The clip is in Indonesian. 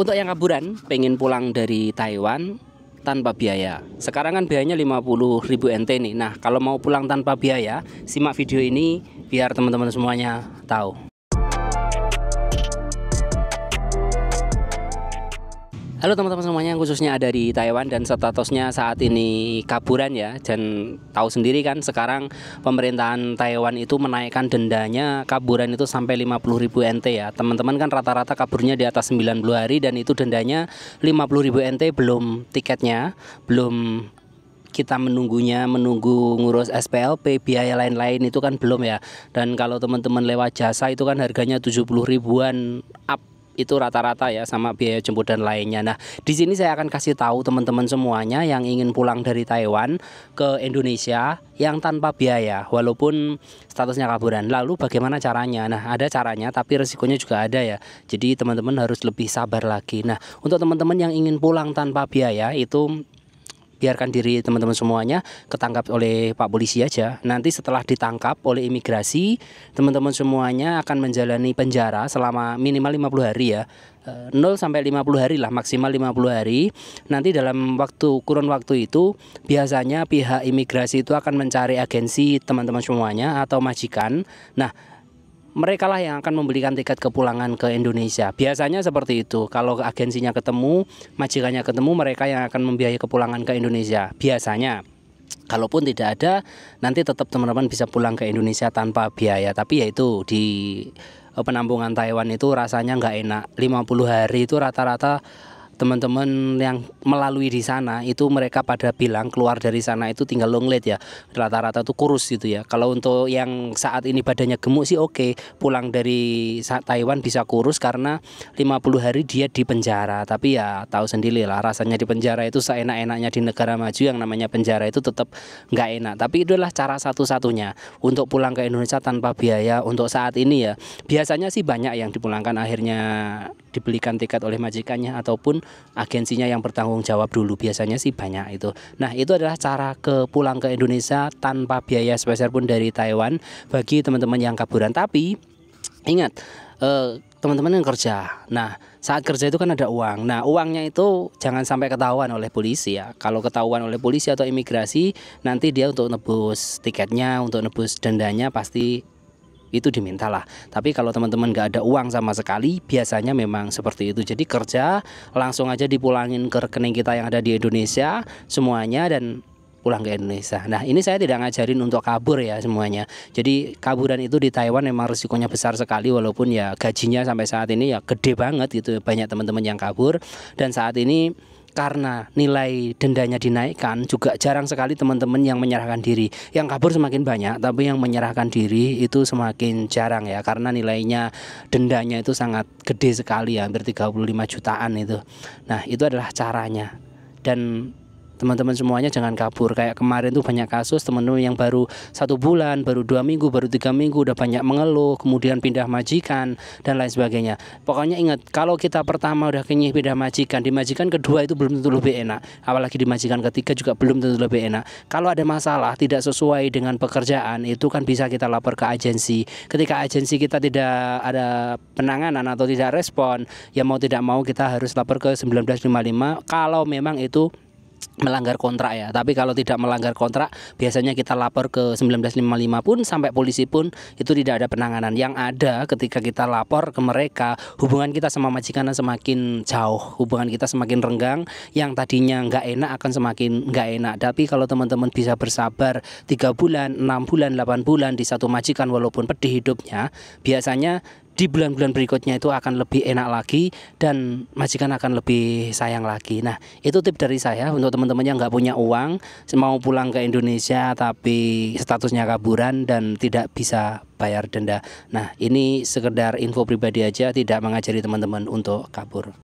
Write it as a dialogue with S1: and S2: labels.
S1: Untuk yang kaburan pengen pulang dari Taiwan tanpa biaya. Sekarang kan biayanya 50.000 NT nih. Nah, kalau mau pulang tanpa biaya, simak video ini biar teman-teman semuanya tahu. Halo teman-teman semuanya khususnya ada di Taiwan dan statusnya saat ini kaburan ya dan tahu sendiri kan sekarang pemerintahan Taiwan itu menaikkan dendanya kaburan itu sampai 50.000 NT ya teman-teman kan rata-rata kaburnya di atas 90 hari dan itu dendanya 50.000 NT belum tiketnya belum kita menunggunya menunggu ngurus SPLP biaya lain-lain itu kan belum ya dan kalau teman-teman lewat jasa itu kan harganya 70 ribuan up itu rata-rata ya sama biaya jemput dan lainnya. Nah, di sini saya akan kasih tahu teman-teman semuanya yang ingin pulang dari Taiwan ke Indonesia yang tanpa biaya walaupun statusnya kaburan. Lalu bagaimana caranya? Nah, ada caranya tapi resikonya juga ada ya. Jadi teman-teman harus lebih sabar lagi. Nah, untuk teman-teman yang ingin pulang tanpa biaya itu biarkan diri teman-teman semuanya ketangkap oleh Pak polisi aja. Nanti setelah ditangkap oleh imigrasi, teman-teman semuanya akan menjalani penjara selama minimal 50 hari ya. 0 eh, sampai 50 hari lah maksimal 50 hari. Nanti dalam waktu kurun waktu itu biasanya pihak imigrasi itu akan mencari agensi teman-teman semuanya atau majikan. Nah, mereka lah yang akan membelikan tiket kepulangan ke Indonesia. Biasanya seperti itu. Kalau agensinya ketemu, majikannya ketemu, mereka yang akan membiayai kepulangan ke Indonesia. Biasanya. Kalaupun tidak ada, nanti tetap teman-teman bisa pulang ke Indonesia tanpa biaya. Tapi yaitu di eh, penampungan Taiwan itu rasanya nggak enak. 50 hari itu rata-rata teman-teman yang melalui di sana itu mereka pada bilang keluar dari sana itu tinggal longlet ya rata-rata itu kurus gitu ya kalau untuk yang saat ini badannya gemuk sih oke okay. pulang dari Taiwan bisa kurus karena 50 hari dia di penjara tapi ya tahu sendiri lah rasanya di penjara itu seenak-enaknya di negara maju yang namanya penjara itu tetap nggak enak tapi itulah cara satu-satunya untuk pulang ke Indonesia tanpa biaya untuk saat ini ya biasanya sih banyak yang dipulangkan akhirnya dibelikan tiket oleh majikannya ataupun agensinya yang bertanggung jawab dulu biasanya sih banyak itu. Nah, itu adalah cara ke pulang ke Indonesia tanpa biaya sebesar pun dari Taiwan bagi teman-teman yang kaburan. Tapi ingat eh, teman-teman yang kerja. Nah, saat kerja itu kan ada uang. Nah, uangnya itu jangan sampai ketahuan oleh polisi ya. Kalau ketahuan oleh polisi atau imigrasi, nanti dia untuk nebus tiketnya, untuk nebus dendanya pasti itu dimintalah. Tapi kalau teman-teman nggak ada uang sama sekali, biasanya memang seperti itu. Jadi kerja langsung aja dipulangin ke rekening kita yang ada di Indonesia semuanya dan pulang ke Indonesia. Nah, ini saya tidak ngajarin untuk kabur ya semuanya. Jadi kaburan itu di Taiwan memang risikonya besar sekali walaupun ya gajinya sampai saat ini ya gede banget gitu banyak teman-teman yang kabur dan saat ini karena nilai dendanya dinaikkan juga jarang sekali teman-teman yang menyerahkan diri. Yang kabur semakin banyak, tapi yang menyerahkan diri itu semakin jarang ya karena nilainya dendanya itu sangat gede sekali ya, hampir 35 jutaan itu. Nah, itu adalah caranya. Dan teman-teman semuanya jangan kabur kayak kemarin tuh banyak kasus teman-teman yang baru satu bulan baru dua minggu baru tiga minggu udah banyak mengeluh kemudian pindah majikan dan lain sebagainya pokoknya ingat kalau kita pertama udah kenyih pindah majikan di majikan kedua itu belum tentu lebih enak apalagi di majikan ketiga juga belum tentu lebih enak kalau ada masalah tidak sesuai dengan pekerjaan itu kan bisa kita lapor ke agensi ketika agensi kita tidak ada penanganan atau tidak respon ya mau tidak mau kita harus lapor ke 1955 kalau memang itu melanggar kontrak ya. Tapi kalau tidak melanggar kontrak, biasanya kita lapor ke 1955 pun sampai polisi pun itu tidak ada penanganan. Yang ada ketika kita lapor ke mereka, hubungan kita sama majikan semakin jauh, hubungan kita semakin renggang, yang tadinya nggak enak akan semakin nggak enak. Tapi kalau teman-teman bisa bersabar tiga bulan, enam bulan, delapan bulan di satu majikan walaupun pedih hidupnya, biasanya di bulan-bulan berikutnya itu akan lebih enak lagi dan majikan akan lebih sayang lagi. Nah, itu tip dari saya untuk teman-teman yang nggak punya uang, mau pulang ke Indonesia tapi statusnya kaburan dan tidak bisa bayar denda. Nah, ini sekedar info pribadi aja, tidak mengajari teman-teman untuk kabur.